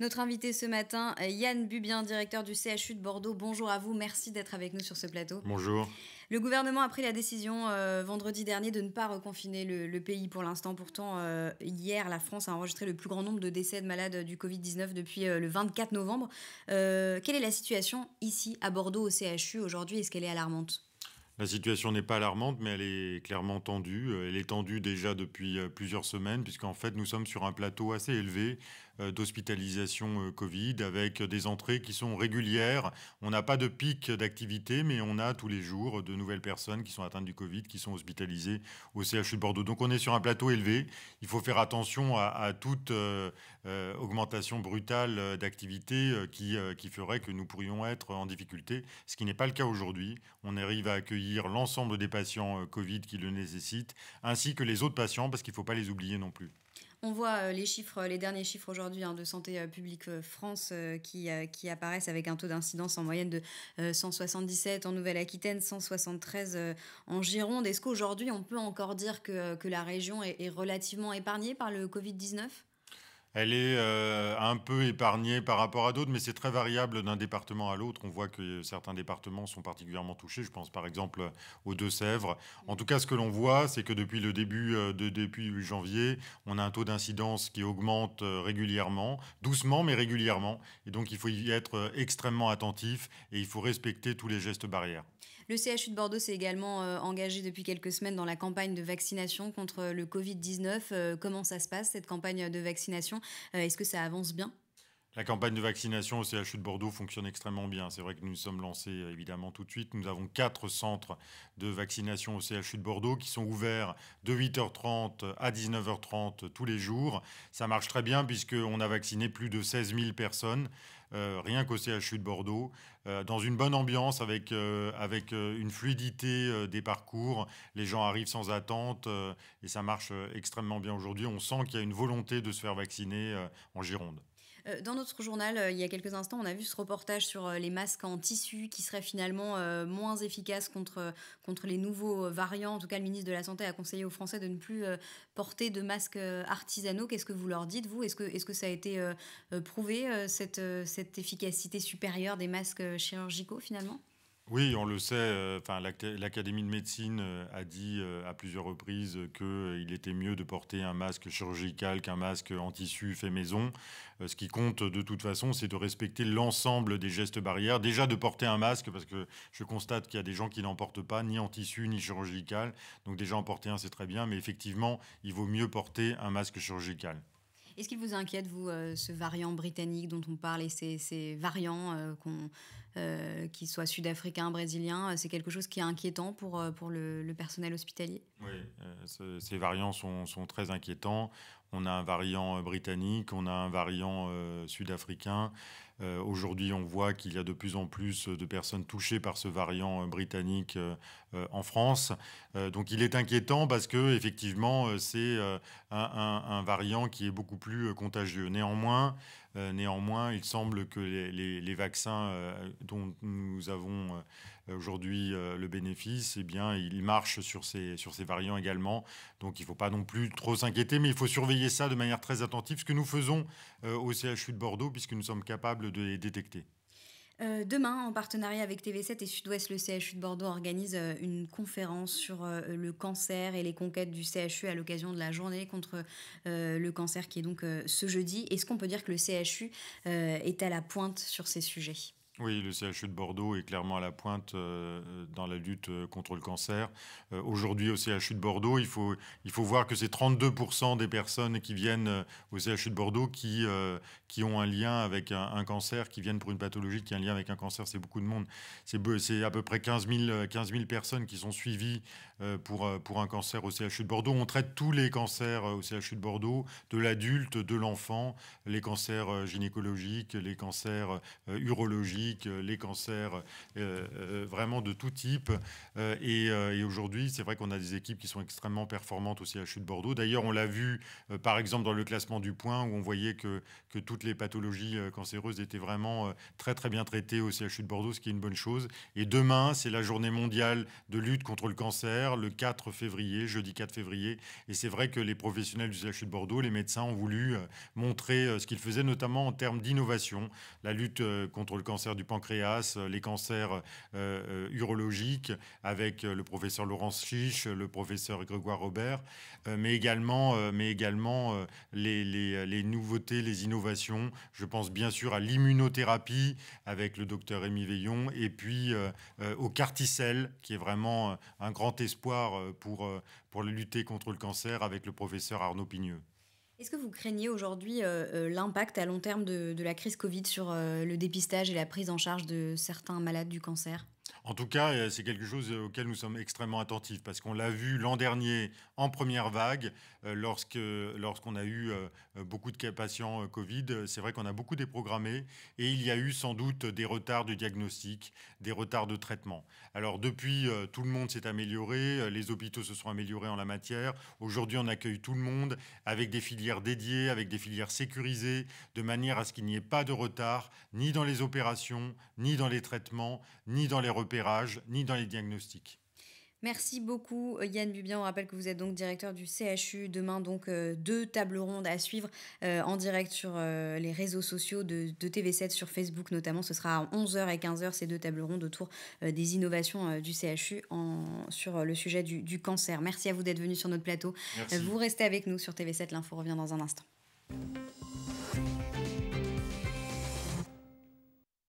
Notre invité ce matin, euh, Yann Bubien, directeur du CHU de Bordeaux. Bonjour à vous, merci d'être avec nous sur ce plateau. Bonjour. Le gouvernement a pris la décision euh, vendredi dernier de ne pas reconfiner le, pays pour l'instant. Pourtant, euh, hier, la France a enregistré le plus grand nombre de décès de malades du Covid-19 depuis le 24 novembre. quelle est la situation ici à Bordeaux au CHU aujourd'hui Est-ce qu'elle est alarmante la situation n'est pas alarmante, mais elle est clairement tendue. Elle est tendue déjà depuis plusieurs semaines, puisqu'en fait, nous sommes sur un plateau assez élevé euh, d'hospitalisation euh, Covid, avec des entrées qui sont régulières. On n'a pas de pic d'activité, mais on a tous les jours de nouvelles personnes qui sont atteintes du Covid, qui sont hospitalisées au CHU de Bordeaux. Donc on est sur un plateau élevé. Il faut faire attention à, toute euh, augmentation brutale d'activité qui, qui ferait que nous pourrions être en difficulté, ce qui n'est pas le cas aujourd'hui. On arrive à accueillir l'ensemble des patients Covid qui le nécessitent, ainsi que les autres patients, parce qu'il ne faut pas les oublier non plus. On voit euh, les chiffres, les derniers chiffres aujourd'hui hein, de Santé euh, publique euh, France qui, qui, apparaissent avec un taux d'incidence en moyenne de 177 en Nouvelle-Aquitaine, 173 en Gironde. Est-ce qu'aujourd'hui on peut encore dire que, que la région est, est relativement épargnée par le Covid-19 elle est euh, un peu épargnée par rapport à d'autres, mais c'est très variable d'un département à l'autre. On voit que certains départements sont particulièrement touchés. Je pense par exemple aux Deux-Sèvres. En tout cas, ce que l'on voit, c'est que depuis le début euh, de janvier, on a un taux d'incidence qui augmente euh, régulièrement, doucement mais régulièrement. Et donc, il faut y être extrêmement attentif et il faut respecter tous les gestes barrières. Le CHU de Bordeaux s'est également euh, engagé depuis quelques semaines dans la campagne de vaccination contre le Covid-19. Euh, comment ça se passe, cette campagne de vaccination euh, Est-ce que ça avance bien la campagne de vaccination au CHU de Bordeaux fonctionne extrêmement bien. C'est vrai que nous nous sommes lancés euh, évidemment tout de suite. Nous avons quatre centres de vaccination au CHU de Bordeaux qui sont ouverts de 8h30 à 19h30 tous les jours. Ça marche très bien puisqu'on a vacciné plus de 16 000 personnes. Euh, rien qu'au CHU de Bordeaux, euh, dans une bonne ambiance, avec, avec une fluidité des parcours. Les gens arrivent sans attente et ça marche extrêmement bien aujourd'hui. On sent qu'il y a une volonté de se faire vacciner en Gironde. Euh, dans notre journal, euh, il y a quelques instants, on a vu ce reportage sur euh, les masques en tissu qui seraient finalement moins efficaces contre, contre les nouveaux variants. En tout cas, le ministre de la Santé a conseillé aux Français de ne plus porter de masques artisanaux. Qu'est-ce que vous leur dites, vous Est-ce que, est que ça a été prouvé, cette, cette efficacité supérieure des masques chirurgicaux, finalement oui, on le sait. Euh, enfin, l'Académie de médecine euh, a dit euh, à plusieurs reprises qu'il était mieux de porter un masque chirurgical qu'un masque en tissu fait maison. Ce qui compte de toute façon, c'est de respecter l'ensemble des gestes barrières. Déjà de porter un masque, parce que je constate qu'il y a des gens qui n'en portent pas, ni en tissu, ni chirurgical. Donc déjà en porter un, c'est très bien. Mais effectivement, il vaut mieux porter un masque chirurgical. Est-ce qu'il vous inquiète, vous, euh, ce variant britannique dont on parle et ces, ces variants, euh, qu'on, euh, qu'ils soient sud-africains, brésiliens, c'est quelque chose qui est inquiétant pour, pour le, personnel hospitalier Oui, ces, ces variants sont, sont, très inquiétants. On a un variant euh, britannique, on a un variant euh, sud-africain. Euh, aujourd'hui, on voit qu'il y a de plus en plus de personnes touchées par ce variant britannique en France. donc, il est inquiétant parce que effectivement, c'est un, variant qui est beaucoup plus contagieux. Néanmoins, néanmoins, il semble que les vaccins dont nous avons Aujourd'hui, euh, le bénéfice, eh bien, il marche sur ces, sur ces variants également. Donc, il ne faut pas non plus trop s'inquiéter, mais il faut surveiller ça de manière très attentive, ce que nous faisons euh, au CHU de Bordeaux, puisque nous sommes capables de les détecter. Euh, demain, en partenariat avec TV7 et Sud-Ouest, le CHU de Bordeaux organise une conférence sur le cancer et les conquêtes du CHU à l'occasion de la journée contre le cancer qui est donc ce jeudi. Est-ce qu'on peut dire que le CHU est à la pointe sur ces sujets oui, le CHU de Bordeaux est clairement à la pointe euh, euh, dans la lutte euh, contre le cancer. Aujourd'hui, au CHU de Bordeaux, il faut, il faut voir que c'est 32% des personnes qui viennent au CHU de Bordeaux qui, qui ont un lien avec un, cancer, qui viennent pour une pathologie qui a un lien avec un cancer. C'est beaucoup de monde. C'est à peu près 15 000, personnes qui sont suivies pour, pour un cancer au CHU de Bordeaux. On traite tous les cancers au CHU de Bordeaux, de l'adulte, de l'enfant, les cancers gynécologiques, les cancers urologiques euh, les cancers, euh, euh, vraiment de tout type. et, aujourd'hui, c'est vrai qu'on a des équipes qui sont extrêmement performantes au CHU de Bordeaux. D'ailleurs, on l'a vu, par exemple, dans le classement du point, où on voyait que, que toutes les pathologies cancéreuses étaient vraiment très, très bien traitées au CHU de Bordeaux, ce qui est une bonne chose. Et demain, c'est la journée mondiale de lutte contre le cancer, le 4 février, jeudi 4 février. Et c'est vrai que les professionnels du CHU de Bordeaux, les médecins, ont voulu montrer ce qu'ils faisaient, notamment en termes d'innovation. La lutte contre le cancer du pancréas, euh, les cancers euh, euh, urologiques, avec le professeur Laurence Chiche, le professeur Grégoire Robert, mais également, mais également les, nouveautés, les innovations. Je pense bien sûr à l'immunothérapie avec le docteur Rémi Veillon, et puis au Carticel, qui est vraiment un grand espoir pour, pour lutter contre le cancer avec le professeur Arnaud Pigneux. Est-ce que vous craignez aujourd'hui euh, euh, l'impact à long terme de, la crise Covid sur euh, le dépistage et la prise en charge de certains malades du cancer en tout cas, euh, c'est quelque chose euh, auquel nous sommes extrêmement attentifs parce qu'on l'a vu l'an dernier en première vague, euh, lorsque lorsqu'on a eu beaucoup de patients Covid. C'est vrai qu'on a beaucoup déprogrammé et il y a eu sans doute des retards de diagnostic, des retards de traitement. Alors depuis, tout le monde s'est amélioré, les hôpitaux se sont améliorés en la matière. Aujourd'hui, on accueille tout le monde avec des filières dédiées, avec des filières sécurisées, de manière à ce qu'il n'y ait pas de retard ni dans les opérations, ni dans les traitements, ni dans les repères ni dans les diagnostics. Merci beaucoup euh, Yann Bubien. On rappelle que vous êtes donc directeur du CHU. Demain, donc, euh, deux tables rondes à suivre euh, en direct sur les réseaux sociaux de, TV7, sur Facebook notamment. Ce sera à 11h et 15h, ces deux tables rondes autour des innovations du CHU en, sur le sujet du, cancer. Merci à vous d'être venu sur notre plateau. Vous restez avec nous sur TV7. L'info revient dans un instant.